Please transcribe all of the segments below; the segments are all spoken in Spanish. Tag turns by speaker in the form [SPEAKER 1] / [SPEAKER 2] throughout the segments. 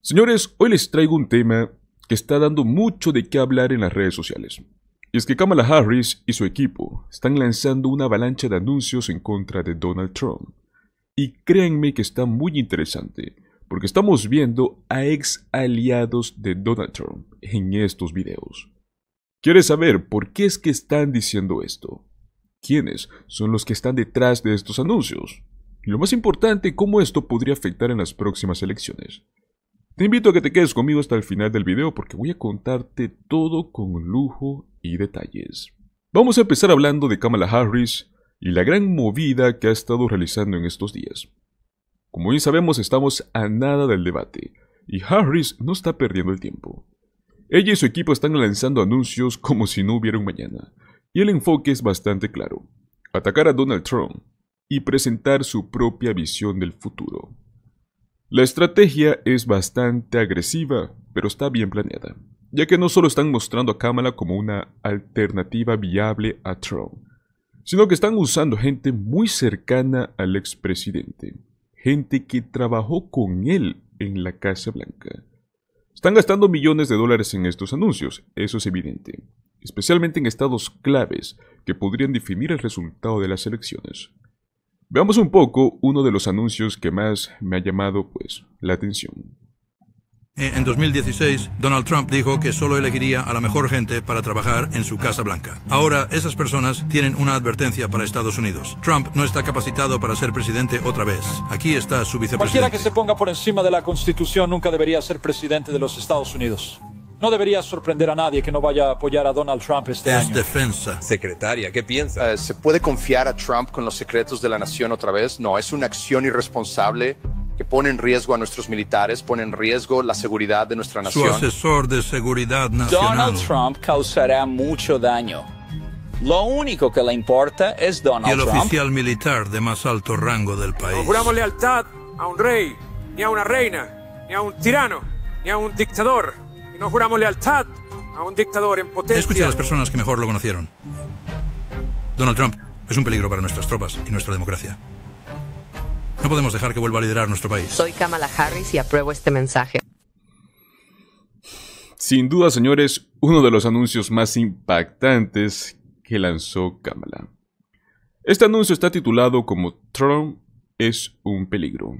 [SPEAKER 1] Señores, hoy les traigo un tema que está dando mucho de qué hablar en las redes sociales. Y es que Kamala Harris y su equipo están lanzando una avalancha de anuncios en contra de Donald Trump. Y créanme que está muy interesante, porque estamos viendo a ex aliados de Donald Trump en estos videos. ¿Quieres saber por qué es que están diciendo esto? ¿Quiénes son los que están detrás de estos anuncios? Y lo más importante, cómo esto podría afectar en las próximas elecciones. Te invito a que te quedes conmigo hasta el final del video porque voy a contarte todo con lujo y detalles. Vamos a empezar hablando de Kamala Harris y la gran movida que ha estado realizando en estos días. Como bien sabemos estamos a nada del debate y Harris no está perdiendo el tiempo. Ella y su equipo están lanzando anuncios como si no hubiera un mañana y el enfoque es bastante claro. Atacar a Donald Trump y presentar su propia visión del futuro. La estrategia es bastante agresiva, pero está bien planeada, ya que no solo están mostrando a Kamala como una alternativa viable a Trump, sino que están usando gente muy cercana al expresidente, gente que trabajó con él en la Casa Blanca. Están gastando millones de dólares en estos anuncios, eso es evidente, especialmente en estados claves que podrían definir el resultado de las elecciones. Veamos un poco uno de los anuncios que más me ha llamado pues, la atención. En 2016, Donald Trump dijo que solo elegiría a la mejor gente para trabajar en su Casa Blanca. Ahora, esas personas tienen una advertencia para Estados Unidos. Trump no está capacitado para ser presidente otra vez. Aquí está su vicepresidente. Cualquiera que se ponga por encima de la Constitución nunca debería ser presidente de los Estados Unidos. No debería sorprender a nadie que no vaya a apoyar a Donald Trump este es defensa. Secretaria, ¿qué piensa? Eh, ¿Se puede confiar a Trump con los secretos de la nación otra vez? No, es una acción irresponsable que pone en riesgo a nuestros militares, pone en riesgo la seguridad de nuestra nación. Su asesor de seguridad nacional. Donald Trump causará mucho daño. Lo único que le importa es Donald el el oficial militar de más alto rango del país. No juramos lealtad a un rey, ni a una reina, ni a un tirano, ni a un dictador no juramos lealtad a un dictador en potencia. Escucha a las personas que mejor lo conocieron. Donald Trump es un peligro para nuestras tropas y nuestra democracia. No podemos dejar que vuelva a liderar nuestro país. Soy Kamala Harris y apruebo este mensaje. Sin duda, señores, uno de los anuncios más impactantes que lanzó Kamala. Este anuncio está titulado como Trump es un peligro.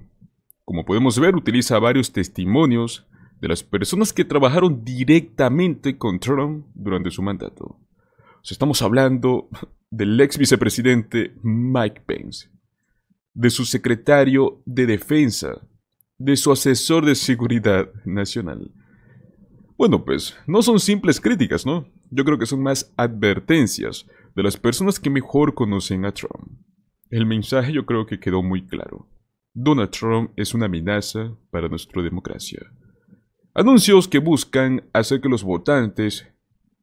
[SPEAKER 1] Como podemos ver, utiliza varios testimonios de las personas que trabajaron directamente con Trump durante su mandato. estamos hablando del ex vicepresidente Mike Pence, de su secretario de defensa, de su asesor de seguridad nacional. Bueno, pues no son simples críticas, ¿no? Yo creo que son más advertencias de las personas que mejor conocen a Trump. El mensaje yo creo que quedó muy claro. Donald Trump es una amenaza para nuestra democracia. Anuncios que buscan hacer que los votantes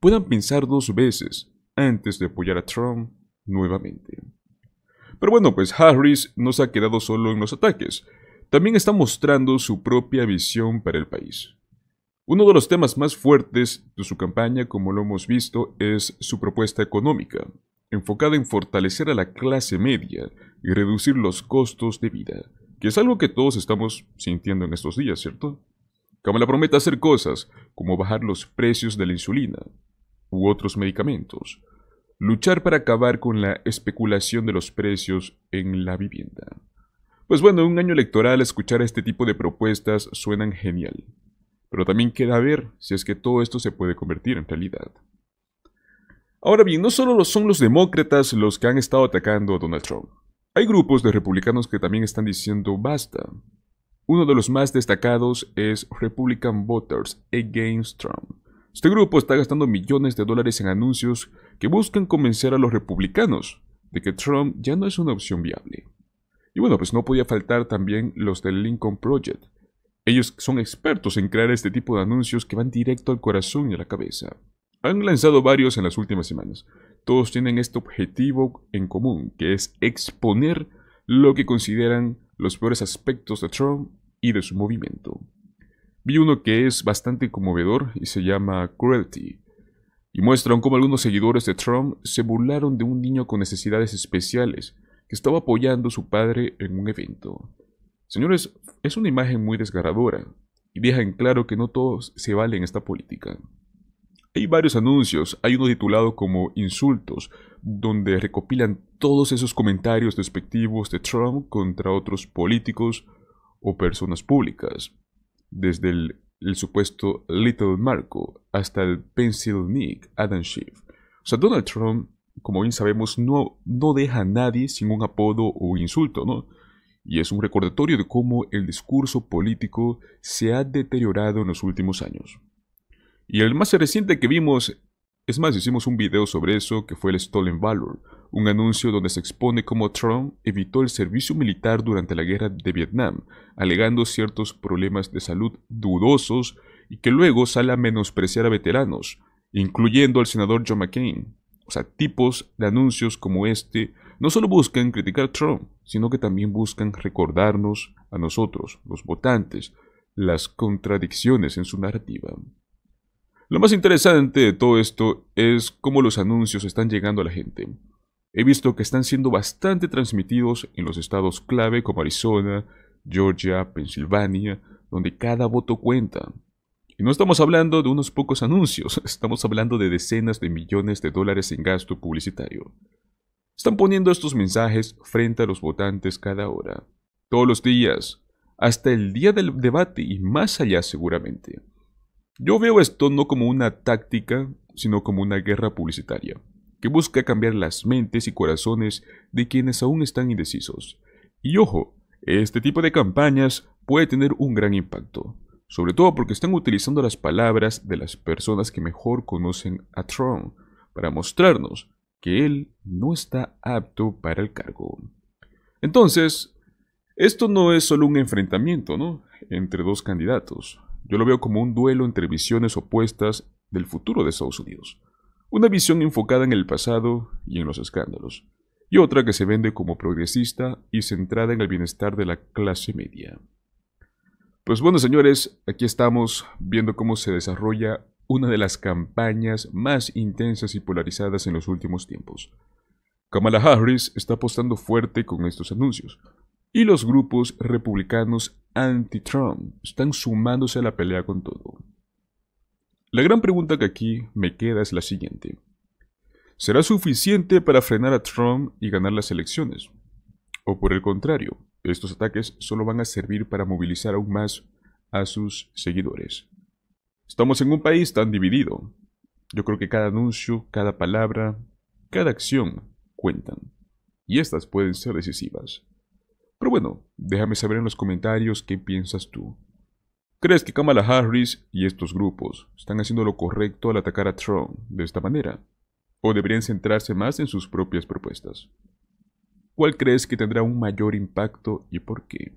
[SPEAKER 1] puedan pensar dos veces antes de apoyar a Trump nuevamente. Pero bueno, pues Harris no se ha quedado solo en los ataques, también está mostrando su propia visión para el país. Uno de los temas más fuertes de su campaña, como lo hemos visto, es su propuesta económica, enfocada en fortalecer a la clase media y reducir los costos de vida, que es algo que todos estamos sintiendo en estos días, ¿cierto? la promete hacer cosas como bajar los precios de la insulina u otros medicamentos, luchar para acabar con la especulación de los precios en la vivienda. Pues bueno, en un año electoral escuchar este tipo de propuestas suenan genial, pero también queda ver si es que todo esto se puede convertir en realidad. Ahora bien, no solo son los demócratas los que han estado atacando a Donald Trump. Hay grupos de republicanos que también están diciendo basta, uno de los más destacados es Republican Voters Against Trump. Este grupo está gastando millones de dólares en anuncios que buscan convencer a los republicanos de que Trump ya no es una opción viable. Y bueno, pues no podía faltar también los del Lincoln Project. Ellos son expertos en crear este tipo de anuncios que van directo al corazón y a la cabeza. Han lanzado varios en las últimas semanas. Todos tienen este objetivo en común, que es exponer lo que consideran los peores aspectos de Trump de su movimiento. Vi uno que es bastante conmovedor y se llama Cruelty, y muestran cómo algunos seguidores de Trump se burlaron de un niño con necesidades especiales que estaba apoyando a su padre en un evento. Señores, es una imagen muy desgarradora y deja en claro que no todos se valen esta política. Hay varios anuncios, hay uno titulado como Insultos, donde recopilan todos esos comentarios despectivos de Trump contra otros políticos, o personas públicas, desde el, supuesto Little Marco hasta el Pencil Nick Adam Schiff. O sea, Donald Trump, como bien sabemos, no, no deja a nadie sin un apodo o insulto, ¿no? Y es un recordatorio de cómo el discurso político se ha deteriorado en los últimos años. Y el más reciente que vimos es más, hicimos un video sobre eso que fue el Stolen Valor, un anuncio donde se expone cómo Trump evitó el servicio militar durante la guerra de Vietnam, alegando ciertos problemas de salud dudosos y que luego sale a menospreciar a veteranos, incluyendo al senador John McCain. O sea, tipos de anuncios como este no solo buscan criticar a Trump, sino que también buscan recordarnos a nosotros, los votantes, las contradicciones en su narrativa. Lo más interesante de todo esto es cómo los anuncios están llegando a la gente. He visto que están siendo bastante transmitidos en los estados clave como Arizona, Georgia, Pensilvania, donde cada voto cuenta. Y no estamos hablando de unos pocos anuncios, estamos hablando de decenas de millones de dólares en gasto publicitario. Están poniendo estos mensajes frente a los votantes cada hora, todos los días, hasta el día del debate y más allá seguramente. Yo veo esto no como una táctica, sino como una guerra publicitaria, que busca cambiar las mentes y corazones de quienes aún están indecisos. Y ojo, este tipo de campañas puede tener un gran impacto, sobre todo porque están utilizando las palabras de las personas que mejor conocen a Trump para mostrarnos que él no está apto para el cargo. Entonces, esto no es solo un enfrentamiento, ¿no? Entre dos candidatos, yo lo veo como un duelo entre visiones opuestas del futuro de Estados Unidos. Una visión enfocada en el pasado y en los escándalos, y otra que se vende como progresista y centrada en el bienestar de la clase media. Pues bueno, señores, aquí estamos viendo cómo se desarrolla una de las campañas más intensas y polarizadas en los últimos tiempos. Kamala Harris está apostando fuerte con estos anuncios, y los grupos republicanos anti-Trump están sumándose a la pelea con todo. La gran pregunta que aquí me queda es la siguiente. ¿Será suficiente para frenar a Trump y ganar las elecciones? ¿O por el contrario, estos ataques solo van a servir para movilizar aún más a sus seguidores? Estamos en un país tan dividido. Yo creo que cada anuncio, cada palabra, cada acción cuentan. Y estas pueden ser decisivas bueno, déjame saber en los comentarios qué piensas tú. ¿Crees que Kamala Harris y estos grupos están haciendo lo correcto al atacar a Trump de esta manera? ¿O deberían centrarse más en sus propias propuestas? ¿Cuál crees que tendrá un mayor impacto y por qué?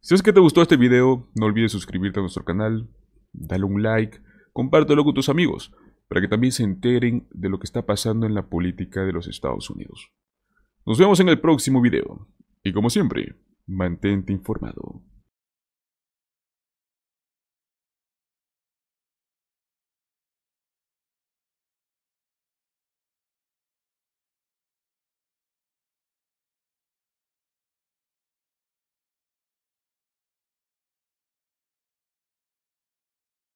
[SPEAKER 1] Si es que te gustó este video, no olvides suscribirte a nuestro canal, dale un like, compártelo con tus amigos, para que también se enteren de lo que está pasando en la política de los Estados Unidos. Nos vemos en el próximo video. Y como siempre, mantente informado.